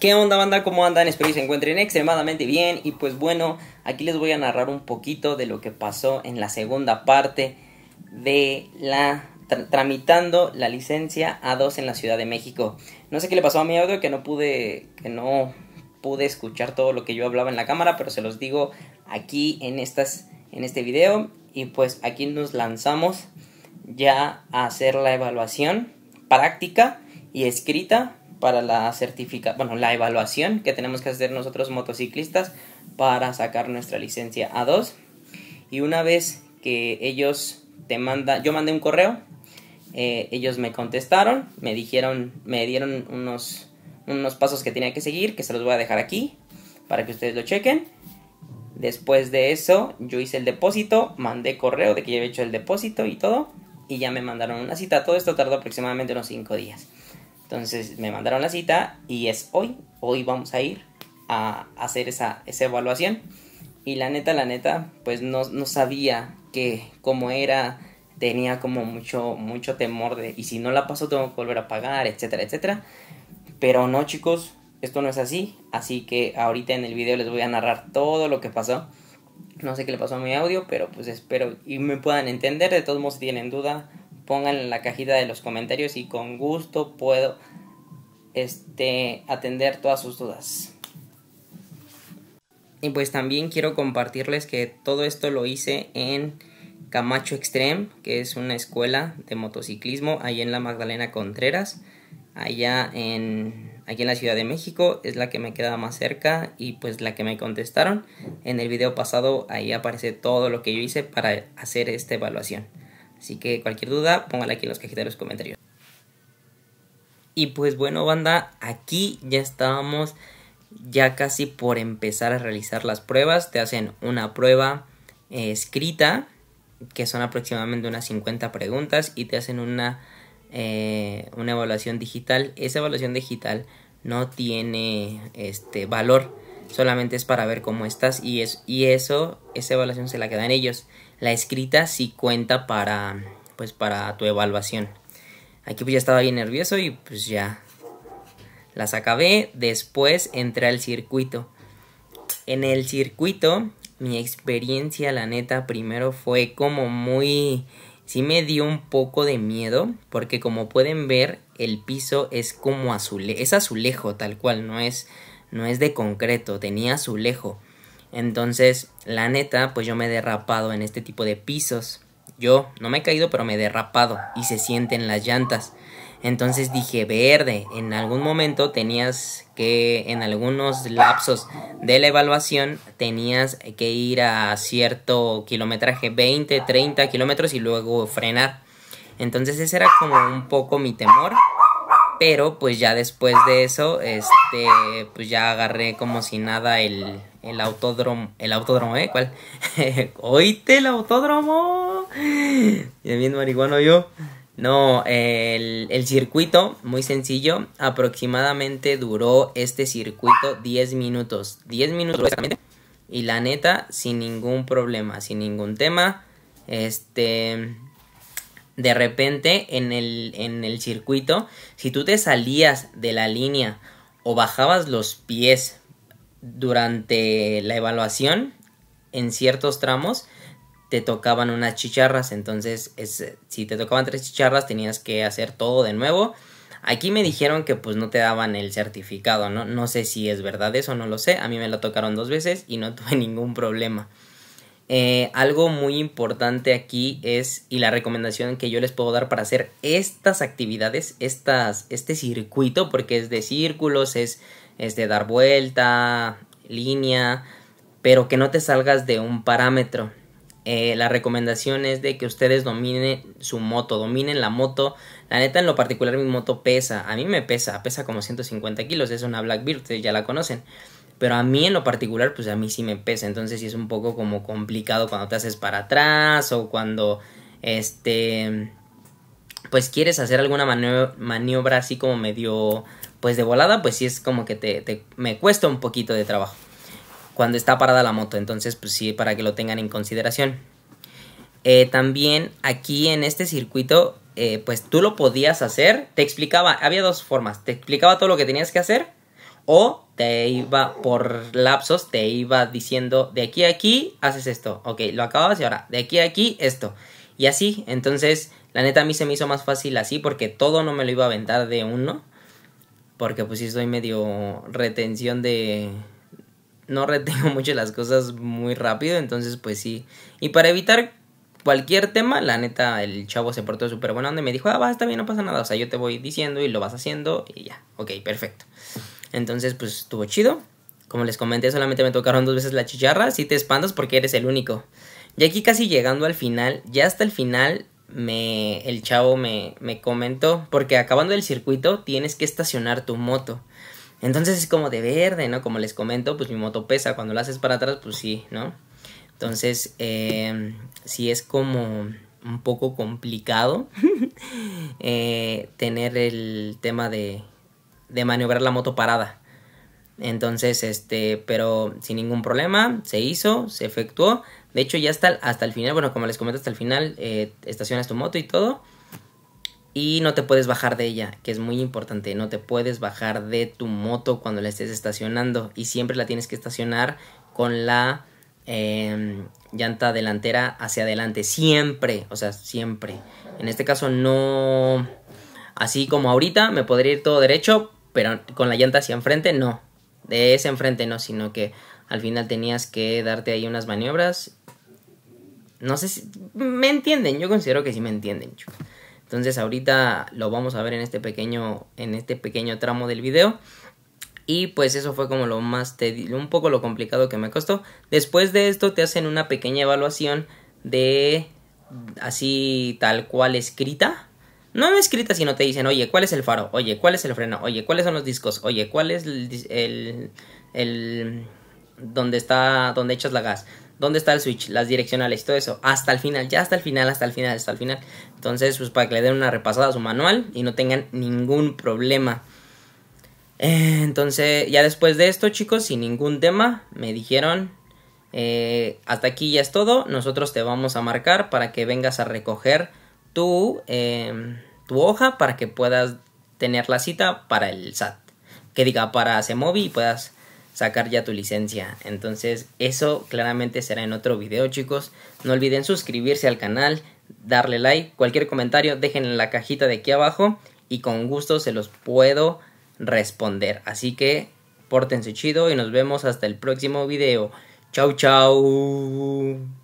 ¿Qué onda banda? ¿Cómo andan? Espero que se encuentren extremadamente bien y pues bueno, aquí les voy a narrar un poquito de lo que pasó en la segunda parte de la tramitando la licencia A2 en la Ciudad de México. No sé qué le pasó a mi audio que no pude que no pude escuchar todo lo que yo hablaba en la cámara, pero se los digo aquí en estas en este video y pues aquí nos lanzamos ya a hacer la evaluación práctica y escrita para la certifica, bueno, la evaluación que tenemos que hacer nosotros motociclistas para sacar nuestra licencia A2. Y una vez que ellos te mandan, yo mandé un correo, eh, ellos me contestaron, me dijeron, me dieron unos, unos pasos que tenía que seguir, que se los voy a dejar aquí para que ustedes lo chequen. Después de eso, yo hice el depósito, mandé correo de que yo había hecho el depósito y todo, y ya me mandaron una cita. Todo esto tardó aproximadamente unos 5 días. Entonces me mandaron la cita y es hoy. Hoy vamos a ir a hacer esa, evaluación. Y la neta, la neta, pues no, sabía que cómo era. Tenía como mucho, mucho temor de, y si no la paso tengo que volver a pagar, etcétera, etcétera. Pero no, chicos, esto no es así. Así que ahorita en el video les voy a narrar todo lo que pasó. No sé qué le pasó a mi audio, pero pues espero y me puedan entender. De todos modos, si tienen duda, pongan en la cajita de los comentarios y con gusto puedo este, atender todas sus dudas. Y pues también quiero compartirles que todo esto lo hice en Camacho Extreme, que es una escuela de motociclismo ahí en la Magdalena Contreras, allá en, en la Ciudad de México, es la que me queda más cerca y pues la que me contestaron. En el video pasado ahí aparece todo lo que yo hice para hacer esta evaluación. Así que cualquier duda, póngala aquí en los cajitas de los comentarios. Y pues bueno, banda, aquí ya estábamos ya casi por empezar a realizar las pruebas. Te hacen una prueba eh, escrita, que son aproximadamente unas 50 preguntas, y te hacen una, eh, una evaluación digital. Esa evaluación digital no tiene este valor solamente es para ver cómo estás y, es, y eso, esa evaluación se la quedan ellos la escrita sí cuenta para, pues, para tu evaluación. Aquí pues ya estaba bien nervioso y pues ya las acabé. Después entré al circuito. En el circuito mi experiencia, la neta, primero fue como muy... Sí me dio un poco de miedo porque como pueden ver el piso es como azulejo, es azulejo tal cual, no es, no es de concreto, tenía azulejo. Entonces, la neta, pues yo me he derrapado en este tipo de pisos. Yo no me he caído, pero me he derrapado y se sienten las llantas. Entonces dije, verde, en algún momento tenías que, en algunos lapsos de la evaluación, tenías que ir a cierto kilometraje, 20, 30 kilómetros y luego frenar. Entonces ese era como un poco mi temor pero pues ya después de eso, este, pues ya agarré como si nada el, autódromo, el autódromo, ¿eh? ¿Cuál? oíte el autódromo? Ya bien marihuano yo. No, el, circuito, muy sencillo, aproximadamente duró este circuito 10 minutos. 10 minutos exactamente. Y la neta, sin ningún problema, sin ningún tema. Este, de repente en el, en el circuito, si tú te salías de la línea o bajabas los pies durante la evaluación, en ciertos tramos, te tocaban unas chicharras. Entonces, si te tocaban tres chicharras, tenías que hacer todo de nuevo. Aquí me dijeron que pues no te daban el certificado, ¿no? No sé si es verdad eso, no lo sé. A mí me lo tocaron dos veces y no tuve ningún problema. Eh, algo muy importante aquí es, y la recomendación que yo les puedo dar para hacer estas actividades, estas, este circuito, porque es de círculos, es, de dar vuelta, línea, pero que no te salgas de un parámetro. Eh, la recomendación es de que ustedes dominen su moto, dominen la moto. La neta, en lo particular, mi moto pesa. A mí me pesa, pesa como 150 kilos. Es una Blackbird, ya la conocen. Pero a mí en lo particular, pues a mí sí me pesa. Entonces sí es un poco como complicado cuando te haces para atrás o cuando, este, pues quieres hacer alguna maniobra, así como medio, pues de volada, pues sí es como que me cuesta un poquito de trabajo cuando está parada la moto. Entonces, pues sí, para que lo tengan en consideración. Eh, también aquí en este circuito, eh, pues tú lo podías hacer. Te explicaba, había dos formas. Te explicaba todo lo que tenías que hacer o te iba por lapsos, te iba diciendo de aquí a aquí haces esto, ok, lo acabas y ahora de aquí a aquí esto. Y así, entonces la neta a mí se me hizo más fácil así porque todo no me lo iba a aventar de uno, porque pues sí estoy medio retención de... No retengo mucho las cosas muy rápido, entonces pues sí. Y para evitar cualquier tema, la neta, el chavo se portó súper bueno, donde me dijo, ah, va, está bien, no pasa nada, o sea, yo te voy diciendo y lo vas haciendo y ya, ok, perfecto. Entonces, pues estuvo chido. Como les comenté, solamente me tocaron dos veces la chicharra. Si te espantas porque eres el único. Y aquí casi llegando al final, ya hasta el final, me, el chavo me, comentó, porque acabando el circuito tienes que estacionar tu moto. Entonces es como de verde, ¿no? Como les comento, pues mi moto pesa, cuando la haces para atrás, pues sí, ¿no? Entonces, em, sí es como un poco complicado eh, tener el tema de de maniobrar la moto parada. Entonces, este, pero sin ningún problema, se hizo, se efectuó. De hecho, ya hasta, hasta el final, bueno, como les comento, hasta el final eh, estacionas tu moto y todo. Y no te puedes bajar de ella, que es muy importante. No te puedes bajar de tu moto cuando la estés estacionando. Y siempre la tienes que estacionar con la em, llanta delantera hacia adelante. Siempre, o sea, siempre. En este caso no... Así como ahorita me podría ir todo derecho, pero con la llanta hacia enfrente no. De ese enfrente no, sino que al final tenías que darte ahí unas maniobras. No sé si me entienden, yo considero que sí me entienden. Entonces ahorita lo vamos a ver en este pequeño en este pequeño tramo del video. Y pues eso fue como lo más te, un poco lo complicado que me costó. Después de esto te hacen una pequeña evaluación de así tal cual escrita no escrita, sino te dicen, oye, ¿cuál es el faro? Oye, ¿cuál es el freno? Oye, ¿cuáles son los discos? Oye, ¿cuál es el... el, está... ¿Dónde echas la gas? ¿Dónde está el switch? Las direccionales, todo eso. Hasta el final, ya hasta el final, hasta el final, hasta el final. Entonces, pues para que le den una repasada a su manual y no tengan ningún problema. entonces, ya después de esto, chicos, sin ningún tema, me dijeron... Eh, hasta aquí ya es todo. Nosotros te vamos a marcar para que vengas a recoger tu... Em, tu hoja para que puedas tener la cita para el SAT. Que diga para Semovi y puedas sacar ya tu licencia. Entonces eso claramente será en otro video chicos. No olviden suscribirse al canal, darle like, cualquier comentario dejen en la cajita de aquí abajo y con gusto se los puedo responder. Así que su chido y nos vemos hasta el próximo video. Chau chau.